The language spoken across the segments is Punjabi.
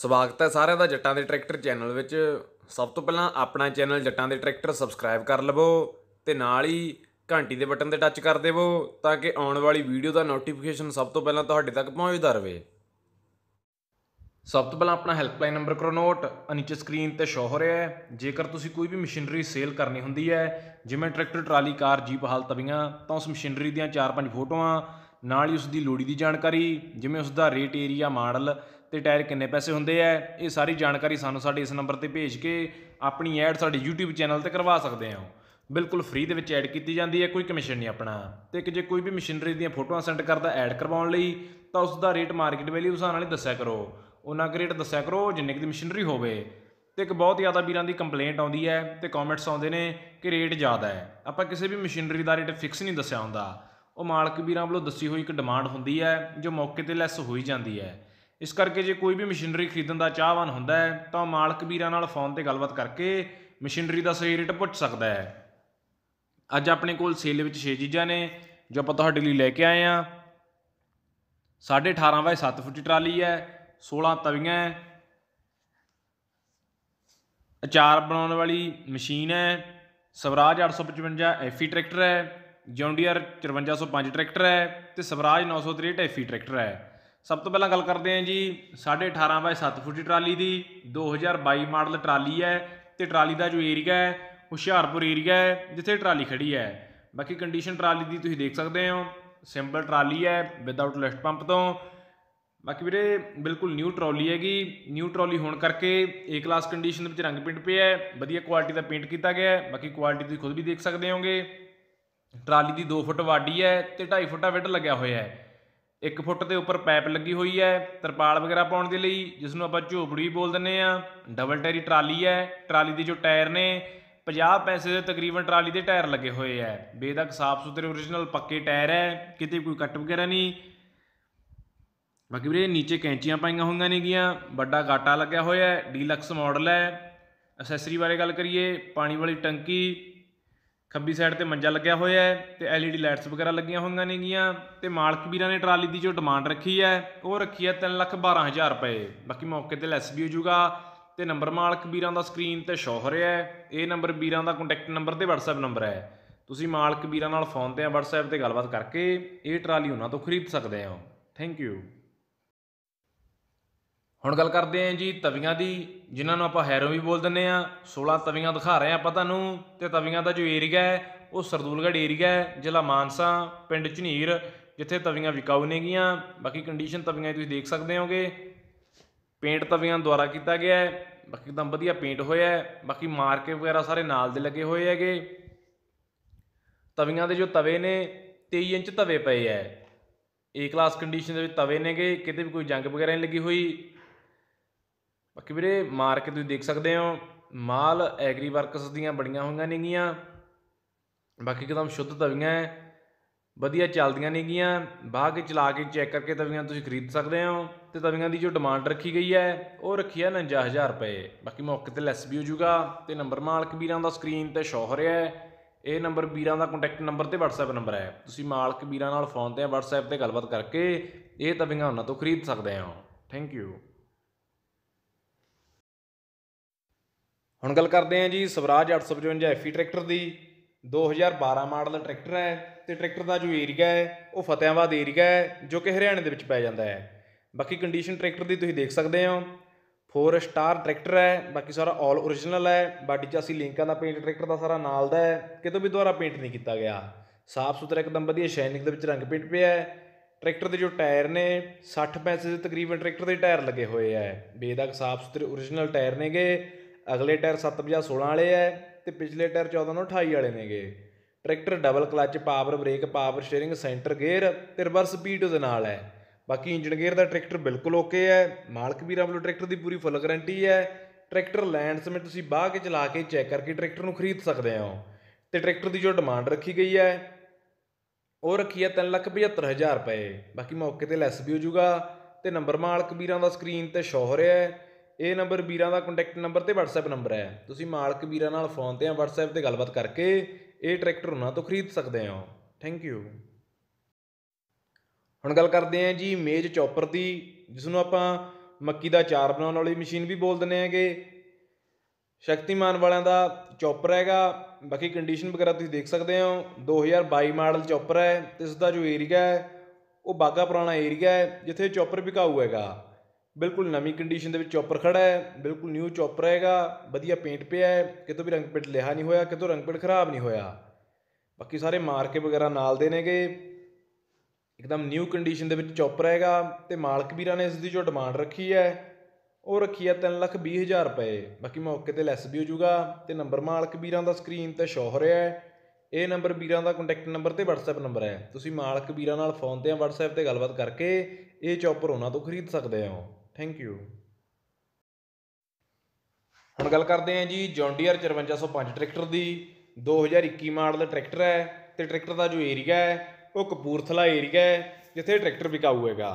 ਸਵਾਗਤ ਹੈ ਸਾਰਿਆਂ ਦਾ ਜੱਟਾਂ ਦੇ ਟਰੈਕਟਰ ਚੈਨਲ ਵਿੱਚ ਸਭ ਤੋਂ ਪਹਿਲਾਂ ਆਪਣਾ ਚੈਨਲ ਜੱਟਾਂ ਦੇ ਟਰੈਕਟਰ ਸਬਸਕ੍ਰਾਈਬ ਕਰ ਲਵੋ ਤੇ ਨਾਲ ਹੀ ਘੰਟੀ ਦੇ ਬਟਨ ਤੇ ਟੱਚ ਕਰ ਦੇਵੋ ਤਾਂ ਕਿ ਆਉਣ ਵਾਲੀ ਵੀਡੀਓ ਦਾ ਨੋਟੀਫਿਕੇਸ਼ਨ ਸਭ ਤੋਂ ਪਹਿਲਾਂ ਤੁਹਾਡੇ ਤੱਕ ਪਹੁੰਚਦਾ ਰਹੇ ਸਭ ਤੋਂ ਪਹਿਲਾਂ ਆਪਣਾ ਹੈਲਪਲਾਈਨ ਨੰਬਰ ਕਰੋ ਨੋਟ ਨੀਚੇ ਸਕਰੀਨ ਤੇ ਸ਼ੋ ਹੋ ਰਿਹਾ ਹੈ ਜੇਕਰ ਤੁਸੀਂ ਕੋਈ ਵੀ ਮਸ਼ੀਨਰੀ ਸੇਲ ਕਰਨੀ ਹੁੰਦੀ ਹੈ ਜਿਵੇਂ ਟਰੈਕਟਰ ਟਰਾਲੀ ਕਾਰ ਜੀਪ ਹਾਲ ਤਵੀਆਂ ਤਾਂ ਉਸ ਮਸ਼ੀਨਰੀ ਦੀਆਂ 4-5 ਫੋਟੋਆਂ ਨਾਲ ਹੀ ਉਸ ਦੀ ਲੋੜੀ ਦੀ ਜਾਣਕਾਰੀ ਜਿਵੇਂ ਉਸ ਦਾ ਰੇਟ ਏਰੀਆ ਮਾਡਲ ਤੇ ਟਾਇਰ ਕਿੰਨੇ ਪੈਸੇ ਹੁੰਦੇ ਆ ਇਹ ਸਾਰੀ ਜਾਣਕਾਰੀ ਸਾਨੂੰ ਸਾਡੇ ਇਸ ਨੰਬਰ ਤੇ ਭੇਜ ਕੇ ਆਪਣੀ ਐਡ ਸਾਡੇ YouTube ਚੈਨਲ ਤੇ ਕਰਵਾ ਸਕਦੇ ਆ ਬਿਲਕੁਲ ਫ੍ਰੀ ਦੇ ਵਿੱਚ ਐਡ ਕੀਤੀ ਜਾਂਦੀ ਹੈ ਕੋਈ ਕਮਿਸ਼ਨ ਨਹੀਂ ਆਪਣਾ ਤੇ ਕਿ ਜੇ ਕੋਈ ਵੀ ਮਸ਼ੀਨਰੀ ਦੀਆਂ ਫੋਟੋਆਂ ਸੈਂਡ ਕਰਦਾ ਐਡ ਕਰਵਾਉਣ ਲਈ ਤਾਂ ਉਸ ਦਾ ਰੇਟ ਮਾਰਕੀਟ ਵੈਲਿਊ ਉਸ ਨਾਲ ਦੱਸਿਆ ਕਰੋ ਉਹਨਾਂ ਦਾ ਰੇਟ ਦੱਸਿਆ ਕਰੋ ਜਿੰਨੇ ਦੀ ਮਸ਼ੀਨਰੀ ਹੋਵੇ ਤੇ ਇੱਕ ਬਹੁਤ ਜ਼ਿਆਦਾ ਵੀਰਾਂ ਦੀ ਕੰਪਲੇਂਟ ਆਉਂਦੀ ਹੈ ਤੇ ਕਮੈਂਟਸ ਆਉਂਦੇ ਨੇ ਕਿ ਰੇਟ ਜ਼ਿਆਦਾ ਹੈ ਆਪਾਂ ਕਿਸੇ ਵੀ ਮਸ਼ੀਨਰੀ ਦਾ ਰੇਟ ਫਿਕਸ ਨਹੀਂ ਦੱਸਿਆ ਹੁੰਦਾ ਉਹ ਮਾਲਕ ਵੀਰਾਂ ਵੱਲੋਂ ਦੱਸੀ ਹੋਈ ਇੱਕ ਡਿਮਾਂਡ ਹੁੰਦੀ ਹੈ ਜੋ ਮੌਕੇ ਤੇ ਲੈਸ ਹੋਈ ਜਾਂਦੀ ਹੈ ਇਸ ਕਰਕੇ ਜੇ ਕੋਈ ਵੀ ਮਸ਼ੀਨਰੀ ਖਰੀਦਣ ਦਾ ਚਾਹਵਾਨ ਹੁੰਦਾ ਹੈ ਤਾਂ ਮਾਲਕ ਵੀਰਾਂ ਨਾਲ ਫੋਨ ਤੇ ਗੱਲਬਾਤ ਕਰਕੇ ਮਸ਼ੀਨਰੀ ਦਾ ਸਹੀ ਰੇਟ ਪੁੱਛ ਸਕਦਾ ਹੈ ਅੱਜ ਆਪਣੇ ਕੋਲ ਸੇਲ ਵਿੱਚ 6 ਚੀਜ਼ਾਂ ਨੇ ਜੋ ਆਪਾਂ ਤੁਹਾਡੇ ਲਈ ਲੈ ਕੇ ਆਏ ਆ 18.5 ਬਾਏ 7 ਫੁੱਟ ਟਰਾਲੀ ਹੈ 16 ਤਵੀਆਂ ਹੈ ਅਚਾਰ ਬਣਾਉਣ ਵਾਲੀ ਮਸ਼ੀਨ ਹੈ ਸਵਰਾਜ 855 ਐਫੀ e ਟਰੈਕਟਰ ਹੈ ਜੌਂਡੀਅਰ 5405 ਟਰੈਕਟਰ ਹੈ ਤੇ ਸਵਰਾਜ 963 ਐਫੀ e ਟਰੈਕਟਰ ਹੈ ਸਭ ਤੋਂ ਪਹਿਲਾਂ ਗੱਲ ਕਰਦੇ ਆਂ ਜੀ 18.5 ਬਾਈ 7 ਫੁੱਟ ਟਰਾਲੀ ਦੀ 2022 ਮਾਡਲ ਟਰਾਲੀ ਹੈ ਤੇ ਟਰਾਲੀ ਦਾ ਜੋ ਏਰੀਆ ਹੈ ਹੁਸ਼ਿਆਰਪੁਰ ਏਰੀਆ ਹੈ ਜਿੱਥੇ ਟਰਾਲੀ ਖੜੀ ਹੈ ਬਾਕੀ ਕੰਡੀਸ਼ਨ ਟਰਾਲੀ ਦੀ ਤੁਸੀਂ ਦੇਖ ਸਕਦੇ ਹੋ ਸਿੰਪਲ ਟਰਾਲੀ ਹੈ ਵਿਦਆਊਟ ਲਿਫਟ ਪੰਪ ਤੋਂ ਬਾਕੀ ਵੀਰੇ ਬਿਲਕੁਲ ਨਿਊ ਟਰਾਲੀ ਹੈਗੀ ਨਿਊ ਟਰਾਲੀ ਹੋਣ ਕਰਕੇ ਏ ਕਲਾਸ ਕੰਡੀਸ਼ਨ ਦੇ ਵਿੱਚ ਰੰਗ ਪਿੰਟ ਪਿਆ ਹੈ ਵਧੀਆ ਕੁਆਲਿਟੀ ਦਾ ਪੇਂਟ ਕੀਤਾ ਗਿਆ ਹੈ ਬਾਕੀ ਕੁਆਲਿਟੀ ਤੁਸੀਂ ਖੁਦ ਵੀ ਦੇਖ ਸਕਦੇ ਹੋਗੇ ਟਰਾਲੀ ਦੀ 2 ਫੁੱਟ ਵਾਡੀ ਹੈ ਤੇ 2.5 ਫੁੱਟਾ ਵਿੱਡ ਲੱਗਿਆ ਹੋਇਆ ਹੈ 1 ਫੁੱਟ ਦੇ ਉੱਪਰ ਪਾਈਪ ਲੱਗੀ ਹੋਈ ਹੈ ਤਰਪਾਲ ਵਗੈਰਾ ਪਾਉਣ ਦੇ ਲਈ ਜਿਸ ਨੂੰ ਆਪਾਂ ਝੋਪੜੀ ਬੋਲ ਦਿੰਨੇ ਆ ਡਬਲ ਟੈਰੀ ਟਰਾਲੀ ਹੈ ਟਰਾਲੀ ਦੇ ਜੋ ਟਾਇਰ ਨੇ 50 ਪੈਸੇ ਦੇ ਤਕਰੀਬਨ ਟਰਾਲੀ ਦੇ ਟਾਇਰ ਲੱਗੇ ਹੋਏ ਆ ਬੇਦਕ ਸਾਫ ਸੁਥਰੇ origignal ਪੱਕੇ ਟਾਇਰ ਹੈ ਕਿਤੇ ਕੋਈ ਕੱਟ ਵਗੈਰਾ ਨਹੀਂ ਬਾਕੀ ਵੀਰੇ ਨੀਚੇ ਕੈਂਚੀਆਂ ਪਾਈਆਂ ਹੋਈਆਂ ਨੇਗੀਆਂ ਵੱਡਾ ਗਾਟਾ ਲੱਗਿਆ ਹੋਇਆ ਹੈ ਡੀਲਕਸ ਮਾਡਲ ਹੈ ਅਸੈਸਰੀ ਬਾਰੇ ਗੱਲ ਕਰੀਏ ਪਾਣੀ ਵਾਲੀ ਟੰਕੀ ਖੱਬੀ ਸਾਈਡ ਤੇ ਮੰਜਾ ਲੱਗਿਆ ਹੋਇਆ ਹੈ ਤੇ ਐਲਈਡੀ ਲਾਈਟਸ ਵਗੈਰਾ ਲੱਗੀਆਂ ਹੋਈਆਂ ਨੇਗੀਆਂ ਤੇ ਮਾਲਕ ਵੀਰਾਂ ਨੇ ਟਰਾਲੀ ਦੀ ਜੋ ਡਿਮਾਂਡ ਰੱਖੀ ਹੈ ਉਹ ਰੱਖੀ ਹੈ 312000 ਰੁਪਏ ਬਾਕੀ ਮੌਕੇ ਤੇ ਲੈਸ ਵੀ ਹੋ ਜਾਊਗਾ ਤੇ ਨੰਬਰ ਮਾਲਕ ਵੀਰਾਂ ਦਾ ਸਕਰੀਨ ਤੇ ਸ਼ੋ ਹੋ ਰਿਹਾ ਹੈ ਇਹ ਨੰਬਰ ਵੀਰਾਂ ਦਾ ਕੰਟੈਕਟ ਨੰਬਰ ਤੇ WhatsApp ਨੰਬਰ ਹੈ ਤੁਸੀਂ ਮਾਲਕ ਵੀਰਾਂ ਨਾਲ ਫੋਨ ਤੇ ਆ WhatsApp ਤੇ ਗੱਲਬਾਤ ਕਰਕੇ ਇਹ ਟਰਾਲੀ ਉਹਨਾਂ ਤੋਂ ਖਰੀਦ ਸਕਦੇ ਹੋ ਥੈਂਕ ਯੂ ਹੁਣ ਗੱਲ ਕਰਦੇ ਆਂ ਜੀ ਤਵੀਆਂ ਦੀ ਜਿਨ੍ਹਾਂ ਨੂੰ ਆਪਾਂ ਹੈਰੋ ਵੀ ਬੋਲ ਦਿੰਨੇ ਆ 16 ਤਵੀਆਂ ਦਿਖਾ ਰਹੇ ਆ ਆਪਾਂ ਤੁਹਾਨੂੰ ਤੇ ਤਵੀਆਂ ਦਾ ਜੋ ਏਰੀਆ ਹੈ ਉਹ ਸਰਦੂਲਗੜ ਏਰੀਆ ਹੈ ਜ਼ਿਲ੍ਹਾ ਮਾਨਸਾ ਪਿੰਡ ਝਨੀਰ ਜਿੱਥੇ ਤਵੀਆਂ ਵਿਕਾਉ ਨੇਗੀਆਂ ਬਾਕੀ ਕੰਡੀਸ਼ਨ ਤਵੀਆਂ ਤੁਸੀਂ ਦੇਖ ਸਕਦੇ ਹੋਗੇ ਪੇਂਟ ਤਵੀਆਂ ਦੁਆਰਾ ਕੀਤਾ ਗਿਆ ਹੈ ਬਾਕੀ ਇੱਕਦਮ ਵਧੀਆ ਪੇਂਟ ਹੋਇਆ ਹੈ ਬਾਕੀ ਮਾਰਕੇ ਵਗੈਰਾ ਸਾਰੇ ਨਾਲ ਦੇ ਲੱਗੇ ਹੋਏ ਹੈਗੇ ਤਵੀਆਂ ਦੇ ਜੋ ਤਵੇ ਨੇ 23 ਇੰਚ ਤਵੇ ਪਏ ਐ ਏ ਕਲਾਸ ਕੰਡੀਸ਼ਨ ਦੇ ਵਿੱਚ ਤਵੇ ਨੇਗੇ ਕਿਤੇ ਵੀ ਕੋਈ ਜੰਗ ਵਗੈਰਾ ਨਹੀਂ ਲੱਗੀ ਹੋਈ ਬਾਕੀ ਵੀਰੇ ਮਾਰਕੀਟ ਤੁਸੀਂ ਦੇਖ ਸਕਦੇ ਹੋ ਮਾਲ ਐਗਰੀ ਵਰਕਸ ਦੀਆਂ ਬੜੀਆਂ ਹੋਈਆਂ ਨੇਗੀਆਂ ਬਾਕੀ ਇੱਕਦਮ ਸ਼ੁੱਧ ਤਵੀਆਂ ਹੈ ਵਧੀਆ ਚੱਲਦੀਆਂ ਨੇਗੀਆਂ ਬਾਹਰ ਕੇ ਚਲਾ ਕੇ ਚੈੱਕ ਕਰਕੇ ਤਵੀਆਂ ਤੁਸੀਂ ਖਰੀਦ ਸਕਦੇ ਹੋ ਤੇ ਤਵੀਆਂ ਦੀ ਜੋ ਡਿਮਾਂਡ ਰੱਖੀ ਗਈ ਹੈ ਉਹ ਰੱਖੀ ਹੈ 49000 ਰੁਪਏ ਬਾਕੀ ਮੌਕੇ ਤੇ ਲੈਸ ਵੀ ਹੋ ਜਾਊਗਾ ਤੇ ਨੰਬਰ ਮਾਲਕ ਵੀਰਾਂ ਦਾ ਸਕਰੀਨ ਤੇ ਸ਼ੋ ਹੋ ਰਿਹਾ ਹੈ ਇਹ ਨੰਬਰ ਵੀਰਾਂ ਦਾ ਕੰਟੈਕਟ ਨੰਬਰ ਤੇ WhatsApp ਨੰਬਰ ਹੈ ਤੁਸੀਂ ਮਾਲਕ ਵੀਰਾਂ ਨਾਲ ਫੋਨ ਤੇ WhatsApp ਤੇ ਗੱਲਬਾਤ ਕਰਕੇ ਇਹ ਤਵੀਆਂ ਉਹਨਾਂ ਤੋਂ ਖਰੀਦ ਸਕਦੇ ਹੋ ਥੈਂਕ ਯੂ ਹੁਣ ਗੱਲ ਕਰਦੇ ਹਾਂ ਜੀ ਸਵਰਾਜ 855 ਐਫੀ e ਟਰੈਕਟਰ ਦੀ 2012 ਮਾਡਲ ਟਰੈਕਟਰ ਹੈ ਤੇ ਟਰੈਕਟਰ ਦਾ ਜੋ ਏਰੀਆ ਹੈ ਉਹ ਫਤਿਆਬਾਦ ਏਰੀਆ ਹੈ ਜੋ ਕਿ ਹਰਿਆਣੇ ਦੇ ਵਿੱਚ ਪੈ ਜਾਂਦਾ ਹੈ ਬਾਕੀ ਕੰਡੀਸ਼ਨ ਟਰੈਕਟਰ ਦੀ ਤੁਸੀਂ ਦੇਖ ਸਕਦੇ ਹੋ 4 ਸਟਾਰ ਟਰੈਕਟਰ ਹੈ ਬਾਕੀ ਸਾਰਾ 올 origignal ਹੈ ਬਾਡੀ 'ਚ ਅਸੀਂ ਲਿੰਕਾਂ ਦਾ ਪੇਂਟ ਟਰੈਕਟਰ ਦਾ ਸਾਰਾ ਨਾਲ ਦਾ ਹੈ ਕਿਤੋਂ ਵੀ ਦੁਆਰਾ ਪੇਂਟ ਨਹੀਂ ਕੀਤਾ ਗਿਆ ਸਾਫ਼ ਸੁਥਰਾ ਇੱਕਦਮ ਵਧੀਆ ਸ਼ਾਈਨਿੰਗ ਦੇ ਵਿੱਚ ਰੰਗ ਪੇਂਟ ਪਿਆ ਹੈ ਟਰੈਕਟਰ ਦੇ ਜੋ ਟਾਇਰ ਨੇ 60 ਪੈਸੇ ਦੇ ਤਕਰੀਬਨ ਟਰੈਕਟਰ ਦੇ ਟਾਇਰ ਲੱਗੇ ਹੋਏ ਆ ਬੇਦਾਗ ਸਾਫ਼ ਸੁਥਰੇ origignal ਟਾਇਰ ਨੇਗੇ ਅਗਲੇ ਟਾਇਰ 750 16 ਵਾਲੇ ਐ ਤੇ ਪਿਛਲੇ ਟਾਇਰ 28 ਵਾਲੇ ਨੇਗੇ tractor double clutch power brake power steering centre gear ਤੇ ਰਿਵਰਸ ਸਪੀਡ ਉਹਦੇ ਨਾਲ ਹੈ ਬਾਕੀ ਇੰਜਨ ਗੇਅਰ ਦਾ ਟਰੈਕਟਰ ਬਿਲਕੁਲ ਓਕੇ ਹੈ ਮਾਲਕ ਵੀਰਾਂ ਵੱਲੋਂ ਟਰੈਕਟਰ ਦੀ ਪੂਰੀ ਫੁੱਲ ਗਾਰੰਟੀ ਹੈ ਟਰੈਕਟਰ ਲੈਣ ਸਮੇਂ ਤੁਸੀਂ ਬਾਹ ਕੇ ਚਲਾ ਕੇ ਚੈੱਕ ਕਰਕੇ ਟਰੈਕਟਰ ਨੂੰ ਖਰੀਦ ਸਕਦੇ ਹੋ ਤੇ ਟਰੈਕਟਰ ਦੀ ਜੋ ਡਿਮਾਂਡ ਰੱਖੀ ਗਈ ਹੈ ਉਹ ਰੱਖੀ ਹੈ 375000 ਰੁਪਏ ਬਾਕੀ ਮੌਕੇ ਤੇ ਲੈਸ ਵੀ ਹੋ ਜਾਊਗਾ ਤੇ ਨੰਬਰ ਮਾਲਕ ਵੀਰਾਂ ਦਾ ਸਕਰੀਨ ਤੇ ਸ਼ੋ ਹੋ ਰਿਹਾ ਹੈ ਇਹ ਨੰਬਰ ਵੀਰਾਂ ਦਾ ਕੰਟੈਕਟ ਨੰਬਰ ਤੇ WhatsApp ਨੰਬਰ ਹੈ ਤੁਸੀਂ ਮਾਲਕ ਵੀਰਾਂ ਨਾਲ ਫੋਨ ਤੇ ਜਾਂ WhatsApp ਤੇ ਗੱਲਬਾਤ ਕਰਕੇ ਇਹ ਟਰੈਕਟਰ ਉਹਨਾਂ ਤੋਂ ਖਰੀਦ ਸਕਦੇ ਹੋ ਥੈਂਕ ਯੂ ਹੁਣ ਗੱਲ ਕਰਦੇ ਆਂ ਜੀ ਮੇਜ ਚੌਪਰ ਦੀ ਜਿਸ ਨੂੰ ਆਪਾਂ ਮੱਕੀ ਦਾ ਚਾਰ ਬਣਾਉਣ ਵਾਲੀ ਮਸ਼ੀਨ ਵੀ ਬੋਲ ਦਿੰਦੇ ਆਂਗੇ ਸ਼ਕਤੀਮਾਨ ਵਾਲਿਆਂ ਦਾ ਚੌਪਰ ਹੈਗਾ ਬਾਕੀ ਕੰਡੀਸ਼ਨ ਵਗੈਰਾ ਤੁਸੀਂ ਦੇਖ ਸਕਦੇ ਹੋ 2022 ਮਾਡਲ ਚੌਪਰ ਹੈ ਤੇ ਇਸ ਦਾ ਜੋ ਏਰੀਆ ਹੈ ਉਹ ਬਾਗਾ ਪੁਰਾਣਾ ਏਰੀਆ ਹੈ ਜਿੱਥੇ ਚੌਪਰ ਵਿਕਾਊ ਹੈਗਾ ਬਿਲਕੁਲ ਨਵੀਂ ਕੰਡੀਸ਼ਨ ਦੇ ਵਿੱਚ ਚੌਪਰ ਖੜਾ ਹੈ ਬਿਲਕੁਲ ਨਿਊ ਚੌਪਰ ਹੈਗਾ ਵਧੀਆ ਪੇਂਟ ਪਿਆ ਹੈ ਕਿਤੋਂ ਵੀ ਰੰਗ ਪਿੱਟ ਲਿਹਾ ਨਹੀਂ ਹੋਇਆ ਕਿਤੋਂ ਰੰਗ ਪਿੱਟ ਖਰਾਬ ਨਹੀਂ ਹੋਇਆ ਬਾਕੀ ਸਾਰੇ ਮਾਰਕੇ ਵਗੈਰਾ ਨਾਲ ਦੇ ਨੇਗੇ ਇੱਕਦਮ ਨਿਊ ਕੰਡੀਸ਼ਨ ਦੇ ਵਿੱਚ ਚੌਪਰ ਹੈਗਾ ਤੇ ਮਾਲਕ ਵੀਰਾਂ ਨੇ ਇਸ ਦੀ ਜੋ ਡਿਮਾਂਡ ਰੱਖੀ ਹੈ ਉਹ ਰੱਖੀ ਹੈ 3 ਲੱਖ 20 ਹਜ਼ਾਰ ਰੁਪਏ ਬਾਕੀ ਮੌਕੇ ਤੇ ਲੈਸ ਵੀ ਹੋ ਜਾਊਗਾ ਤੇ ਨੰਬਰ ਮਾਲਕ ਵੀਰਾਂ ਦਾ ਸਕਰੀਨ ਤੇ ਸ਼ੋਅ ਹੋ ਰਿਹਾ ਹੈ ਇਹ ਨੰਬਰ ਵੀਰਾਂ ਦਾ ਕੰਟੈਕਟ ਨੰਬਰ ਤੇ WhatsApp ਨੰਬਰ ਹੈ ਤੁਸੀਂ ਮਾਲਕ ਵੀਰਾਂ ਨਾਲ ਫੋਨ ਤੇ ਜਾਂ WhatsApp ਤੇ ਗੱਲਬਾਤ ਕਰਕੇ ਇਹ ਚੌਪਰ ਉਹਨਾਂ ਤੋਂ ਖਰੀਦ ਸਕਦੇ ਹੋ ਥੈਂਕ ਯੂ ਹੁਣ ਗੱਲ ਕਰਦੇ ਆਂ ਜੀ ਜੌਂਡੀਅਰ 5405 ਟਰੈਕਟਰ ਦੀ 2021 ਮਾਡਲ ਟਰੈਕਟਰ ਹੈ ਤੇ ਟਰੈਕਟਰ ਦਾ ਜੋ ਏਰੀਆ ਹੈ ਉਹ ਕਪੂਰਥਲਾ ਏਰੀਆ ਹੈ ਜਿੱਥੇ ਟਰੈਕਟਰ ਵਿਕਾਊ ਹੈਗਾ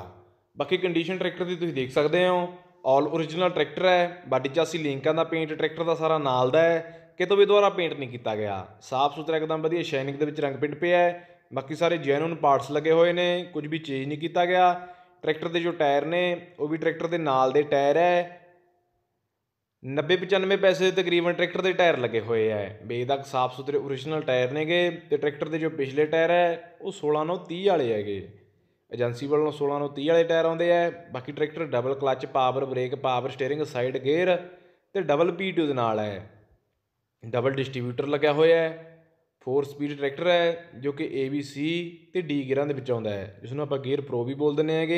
ਬਾਕੀ ਕੰਡੀਸ਼ਨ ਟਰੈਕਟਰ ਦੀ ਤੁਸੀਂ ਦੇਖ ਸਕਦੇ ਹੋ ਆਲ origignal ਟਰੈਕਟਰ ਹੈ ਬਾਡੀ ਚਾਸੀ ਲਿੰਕਾਂ ਦਾ ਪੇਂਟ ਟਰੈਕਟਰ ਦਾ ਸਾਰਾ ਨਾਲ ਦਾ ਹੈ ਕਿਤੋਂ ਵੀ ਦੁਆਰਾ ਪੇਂਟ ਨਹੀਂ ਕੀਤਾ ਗਿਆ ਸਾਫ਼ ਸੁਥਰਾ ਇੱਕਦਮ ਵਧੀਆ ਸ਼ਾਈਨਿੰਗ ਦੇ ਵਿੱਚ ਰੰਗ ਪਿੰਟ ਪਿਆ ਹੈ ਬਾਕੀ ਸਾਰੇ ਜੈਨੂਨ ਪਾਰਟਸ ਲੱਗੇ ਹੋਏ ਨੇ ਕੁਝ ਵੀ ਚੇਂਜ ਨਹੀਂ ਕੀਤਾ ਗਿਆ ਟਰੈਕਟਰ ਦੇ ਜੋ ਟਾਇਰ ਨੇ ਉਹ ਵੀ ਟਰੈਕਟਰ ਦੇ ਨਾਲ ਦੇ ਟਾਇਰ ਹੈ 90 95 ਪੈਸੇ ਤਕਰੀਬਨ ਟਰੈਕਟਰ ਦੇ ਟਾਇਰ ਲੱਗੇ ਹੋਏ ਆ ਬੇਦਕ ਸਾਫ ਸੁਥਰੇ origignal ਟਾਇਰ ਨੇਗੇ ਤੇ ਟਰੈਕਟਰ ਦੇ ਜੋ ਪਿਛਲੇ ਟਾਇਰ ਹੈ ਉਹ 16 ਨੂੰ 30 ਵਾਲੇ ਹੈਗੇ ਏਜੰਸੀ ਵੱਲੋਂ 16 ਨੂੰ 30 ਵਾਲੇ ਟਾਇਰ ਆਉਂਦੇ ਆ ਬਾਕੀ tractor double clutch power brake power steering side gear ਤੇ ਡਬਲ ਪੀਟੂ ਦੇ ਨਾਲ ਹੈ ਡਬਲ ਡਿਸਟ੍ਰੀਬਿਊਟਰ ਲੱਗਿਆ ਹੋਇਆ ਹੈ 4 ਸਪੀਡ ਟਰੈਕਟਰ ਹੈ ਜੋ ਕਿ ABC ਤੇ D ਗੇਅਰਾਂ ਦੇ ਵਿੱਚ ਆਉਂਦਾ ਹੈ ਜਿਸ ਨੂੰ ਆਪਾਂ ਗੇਅਰ ਪ੍ਰੋ ਵੀ ਬੋਲ ਦਿੰਦੇ ਆਗੇ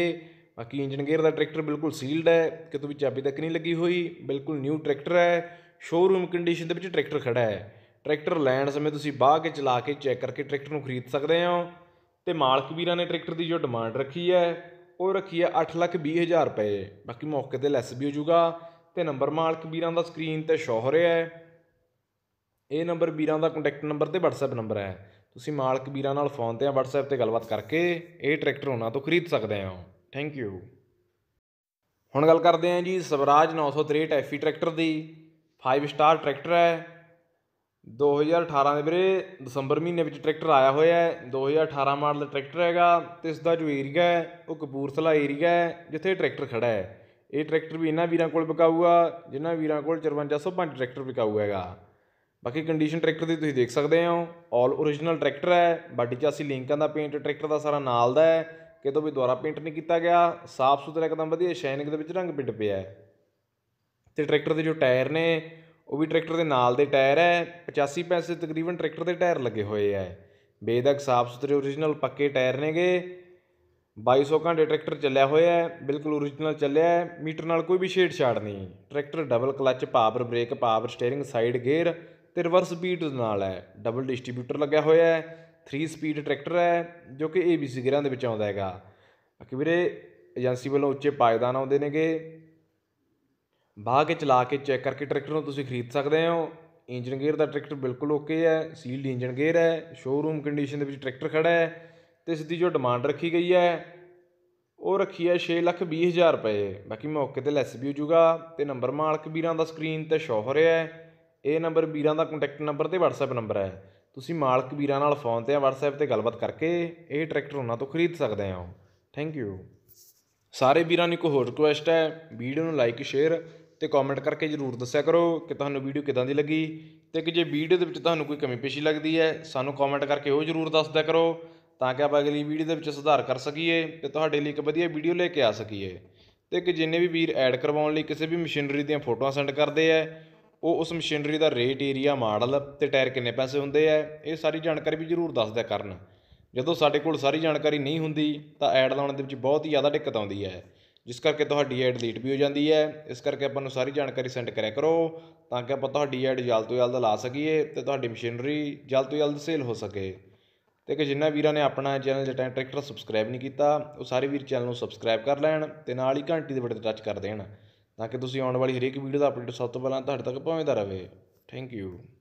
ਬਾਕੀ ਇੰਜਨ ਗੇਅਰ ਦਾ ਟਰੈਕਟਰ ਬਿਲਕੁਲ ਸੀਲਡ ਹੈ ਕਿਤੋਂ ਵੀ ਚਾਬੀ ਤੱਕ ਨਹੀਂ ਲੱਗੀ ਹੋਈ ਬਿਲਕੁਲ ਨਿਊ ਟਰੈਕਟਰ ਹੈ ਸ਼ੋਰੂਮ ਕੰਡੀਸ਼ਨ ਦੇ ਵਿੱਚ ਟਰੈਕਟਰ ਖੜਾ ਹੈ ਟਰੈਕਟਰ ਲੈਣ ਸਮੇਂ ਤੁਸੀਂ ਬਾਹ ਕੇ ਚਲਾ ਕੇ ਚੈੱਕ ਕਰਕੇ ਟਰੈਕਟਰ ਨੂੰ ਖਰੀਦ ਸਕਦੇ ਹੋ ਤੇ ਮਾਲਕ ਵੀਰਾਂ ਨੇ ਟਰੈਕਟਰ ਦੀ ਜੋ ਡਿਮਾਂਡ ਰੱਖੀ ਹੈ ਉਹ ਰੱਖੀ ਹੈ 8 ਲੱਖ 20 ਹਜ਼ਾਰ ਰੁਪਏ ਬਾਕੀ ਮੌਕੇ ਤੇ ਲੈਸ ਵੀ ਹੋ ਜਾਊਗਾ ਤੇ ਨੰਬਰ ਮਾਲਕ ਵੀਰਾਂ ਦਾ ਸਕਰੀਨ ਤੇ ਸ਼ੋ ਹੋ ਰਿਹਾ ਹੈ ਇਹ ਨੰਬਰ ਵੀਰਾਂ ਦਾ ਕੰਟੈਕਟ ਨੰਬਰ ਤੇ WhatsApp ਨੰਬਰ ਹੈ ਤੁਸੀਂ ਮਾਲਕ ਵੀਰਾਂ ਨਾਲ ਫੋਨ ਤੇ ਜਾਂ WhatsApp ਤੇ ਗੱਲਬਾਤ ਕਰਕੇ ਇਹ ਟਰੈਕਟਰ ਉਹਨਾਂ ਤੋਂ ਖਰੀਦ ਸਕਦੇ ਹੋ ਥੈਂਕ ਯੂ ਹੁਣ ਗੱਲ ਕਰਦੇ ਹਾਂ ਜੀ ਸਵਰਾਜ 963 ਐਫੀ ਟਰੈਕਟਰ ਦੀ 5 ਸਟਾਰ ਟਰੈਕਟਰ ਹੈ 2018 ਦੇ ਵੀਰੇ ਦਸੰਬਰ ਮਹੀਨੇ ਵਿੱਚ ਟਰੈਕਟਰ ਆਇਆ ਹੋਇਆ ਹੈ 2018 ਮਾਡਲ ਟਰੈਕਟਰ ਹੈਗਾ ਤੇ ਇਸ ਦਾ ਜੋ ਏਰੀਆ ਹੈ ਉਹ ਕਪੂਰਥਲਾ ਏਰੀਆ ਹੈ ਜਿੱਥੇ ਟਰੈਕਟਰ ਖੜਾ ਹੈ ਇਹ ਟਰੈਕਟਰ ਵੀ ਇਹਨਾਂ ਵੀਰਾਂ ਕੋਲ ਵਿਕਾਊਗਾ ਜਿਨ੍ਹਾਂ ਵੀਰਾਂ ਕੋਲ 5405 ਟਰੈਕਟਰ ਵਿਕਾਊਗਾ ਹੈਗਾ ਬਾਕੀ ਕੰਡੀਸ਼ਨ ਟਰੈਕਟਰ ਦੀ ਤੁਸੀਂ ਦੇਖ ਸਕਦੇ ਹੋ ਆਲ origignal ਟਰੈਕਟਰ ਹੈ ਬਾਡੀ ਚਾਸੀ ਲਿੰਕਾਂ ਦਾ ਪੇਂਟ ਟਰੈਕਟਰ ਦਾ ਸਾਰਾ ਨਾਲ ਦਾ ਹੈ ਕਿਤੋਂ ਵੀ ਦੁਆਰਾ ਪੇਂਟ ਨਹੀਂ ਕੀਤਾ ਗਿਆ ਸਾਫ਼ ਸੁਥਰਾ ਇੱਕਦਮ ਵਧੀਆ ਸ਼ਾਈਨਿੰਗ ਦੇ ਵਿੱਚ ਰੰਗ ਪਿੰਡ ਪਿਆ ਹੈ ਤੇ ਟਰੈਕਟਰ ਦੇ ਜੋ ਟਾਇਰ ਨੇ ਉਹ ਵੀ ਟਰੈਕਟਰ ਦੇ ਨਾਲ ਦੇ ਟਾਇਰ ਹੈ 85 ਪੈਸੇ ਤਕਰੀਬਨ ਟਰੈਕਟਰ ਦੇ ਟਾਇਰ ਲੱਗੇ ਹੋਏ ਹੈ ਬੇਦਕ ਸਾਫ਼ ਸੁਥਰੇ origignal ਪੱਕੇ ਟਾਇਰ ਨੇਗੇ 2200 ਘੰਟੇ ਟਰੈਕਟਰ ਚੱਲਿਆ ਹੋਇਆ ਹੈ ਬਿਲਕੁਲ origignal ਚੱਲਿਆ ਹੈ ਮੀਟਰ ਨਾਲ ਕੋਈ ਵੀ ਛੇੜਛਾੜ ਨਹੀਂ tractor double clutch power brake power steering side gear ਤੇ ਰਿਵਰਸ ਬੀਟ ਨਾਲ ਹੈ ਡਬਲ ਡਿਸਟ੍ਰੀਬਿਊਟਰ ਲੱਗਿਆ ਹੋਇਆ ਹੈ 3 ਸਪੀਡ ਟਰੈਕਟਰ ਹੈ ਜੋ ਕਿ ABC ਗੇਅਰਾਂ ਦੇ ਵਿੱਚ ਆਉਂਦਾ ਹੈਗਾ ਕਿ ਵੀਰੇ ਏਜੰਸੀ ਵੱਲੋਂ ਉੱਚੇ ਪਾਇਦਾਨ ਆਉਂਦੇ ਨੇਗੇ ਬਾਹਰ ਕੇ ਚਲਾ ਕੇ ਚੈੱਕ ਕਰਕੇ ਟਰੈਕਟਰ ਨੂੰ ਤੁਸੀਂ ਖਰੀਦ ਸਕਦੇ ਹੋ ਇੰਜਨ ਗੇਅਰ ਦਾ ਟਰੈਕਟਰ ਬਿਲਕੁਲ ਓਕੇ ਹੈ ਸੀਲਡ ਇੰਜਨ ਗੇਅਰ ਹੈ ਸ਼ੋਰੂਮ ਕੰਡੀਸ਼ਨ ਦੇ ਵਿੱਚ ਟਰੈਕਟਰ ਖੜਾ ਹੈ ਤੇ ਇਸ ਦੀ ਜੋ ਡਿਮਾਂਡ ਰੱਖੀ ਗਈ ਹੈ ਉਹ ਰੱਖੀ ਹੈ 6 ਲੱਖ 20 ਹਜ਼ਾਰ ਰੁਪਏ ਬਾਕੀ ਮੌਕੇ ਤੇ ਲੈਸ ਵੀ ਹੋ ਜਾਊਗਾ ਤੇ ਨੰਬਰ ਮਾਲਕ ਵੀਰਾਂ ਦਾ ਸਕਰੀਨ ਤੇ ਸ਼ੋ ਹੋ ਰਿਹਾ ਹੈ ਇਹ ਨੰਬਰ ਵੀਰਾਂ ਦਾ ਕੰਟੈਕਟ ਨੰਬਰ ਤੇ WhatsApp ਨੰਬਰ ਹੈ ਤੁਸੀਂ ਮਾਲਕ ਵੀਰਾਂ ਨਾਲ ਫੋਨ 'ਤੇ ਜਾਂ WhatsApp 'ਤੇ ਗੱਲਬਾਤ ਕਰਕੇ ਇਹ ਟਰੈਕਟਰ ਉਹਨਾਂ ਤੋਂ ਖਰੀਦ ਸਕਦੇ ਹੋ ਥੈਂਕ ਯੂ ਸਾਰੇ ਵੀਰਾਂ ਨੂੰ ਇੱਕ ਹੋਰ ਰਿਕੁਐਸਟ ਹੈ ਵੀਡੀਓ ਨੂੰ ਲਾਈਕ ਸ਼ੇਅਰ ਤੇ ਕਮੈਂਟ ਕਰਕੇ ਜ਼ਰੂਰ ਦੱਸਿਆ ਕਰੋ ਕਿ ਤੁਹਾਨੂੰ ਵੀਡੀਓ ਕਿਦਾਂ ਦੀ ਲੱਗੀ ਤੇ ਕਿ ਜੇ ਵੀਡੀਓ ਦੇ ਵਿੱਚ ਤੁਹਾਨੂੰ ਕੋਈ ਕਮੀ ਪੇਸ਼ੀ ਲੱਗਦੀ ਹੈ ਸਾਨੂੰ ਕਮੈਂਟ ਕਰਕੇ ਉਹ ਜ਼ਰੂਰ ਦੱਸ ਦਿਆ ਕਰੋ ਤਾਂ ਕਿ ਆਪਾਂ ਅਗਲੀ ਵੀਡੀਓ ਦੇ ਵਿੱਚ ਸੁਧਾਰ ਕਰ ਸਕੀਏ ਤੇ ਤੁਹਾਡੇ ਲਈ ਇੱਕ ਵਧੀਆ ਵੀਡੀਓ ਲੈ ਕੇ ਆ ਸਕੀਏ ਤੇ ਕਿ ਜਿੰਨੇ ਵੀ ਵੀਰ ਐਡ ਕਰਵਾਉਣ ਲਈ ਕਿਸੇ ਵੀ ਮਸ਼ੀਨਰੀ ਦੀਆਂ ਫੋਟੋਆਂ ਸੈਂਡ ਕਰਦੇ ਆ ਉਹ ਉਸ ਮਸ਼ੀਨਰੀ ਦਾ ਰੇਟ ਏਰੀਆ ਮਾਡਲ ਤੇ ਟਾਇਰ ਕਿੰਨੇ ਪੈਸੇ ਹੁੰਦੇ ਆ ਇਹ ਸਾਰੀ ਜਾਣਕਾਰੀ ਵੀ ਜ਼ਰੂਰ ਦੱਸ ਦਿਆ ਕਰਨ ਜਦੋਂ ਸਾਡੇ ਕੋਲ ਸਾਰੀ ਜਾਣਕਾਰੀ ਨਹੀਂ ਹੁੰਦੀ ਤਾਂ ਐਡ ਲਾਉਣ ਦੇ ਵਿੱਚ ਬਹੁਤ ਹੀ ਜ਼ਿਆਦਾ ਦਿੱਕਤ ਆਉਂਦੀ ਹੈ ਜਿਸ ਕਰਕੇ ਤੁਹਾਡੀ ਐਡ ਡਿਲੀਟ ਵੀ ਹੋ ਜਾਂਦੀ ਹੈ ਇਸ ਕਰਕੇ ਆਪਾਂ ਨੂੰ ਸਾਰੀ ਜਾਣਕਾਰੀ ਸੈਂਡ ਕਰਿਆ ਕਰੋ ਤਾਂ ਕਿ ਆਪਾਂ ਤੁਹਾਡੀ ਐਡ ਜਲਦ ਤੋਂ ਜਲਦ ਲਾ ਸਕੀਏ ਤੇ ਤੁਹਾਡੀ ਮਸ਼ੀਨਰੀ ਜਲਦ ਤੋਂ ਜਲਦ ਸੇਲ ਹੋ ਸਕੇ ਤੇ ਕਿ ਜਿੰਨਾ ਵੀਰਾਂ ਨੇ ਆਪਣਾ ਚੈਨਲ ਜਟਾਂ ਟਰੈਕਟਰ ਸਬਸਕ੍ਰਾਈਬ ਨਹੀਂ ਕੀਤਾ ਉਹ ਸਾਰੇ ਵੀਰ ਚੈਨਲ ਨੂੰ ਸਬਸਕ੍ਰਾਈਬ ਕਰ ਲੈਣ ਤੇ ਨਾਲ ਹੀ ਘੰਟੀ ਦੇ ਬਟਨ ਟੱਚ ਕਰ ਦੇਣ ਤਾਂ ਕਿ ਤੁਸੀਂ ਆਉਣ ਵਾਲੀ ਹਰੇਕ ਵੀਡੀਓ ਦਾ ਅਪਡੇਟ ਸਭ ਤੋਂ ਪਹਿਲਾਂ ਤੁਹਾਡੇ ਤੱਕ ਪਹੁੰਚਦਾ ਰਹੇ ਥੈਂਕ ਯੂ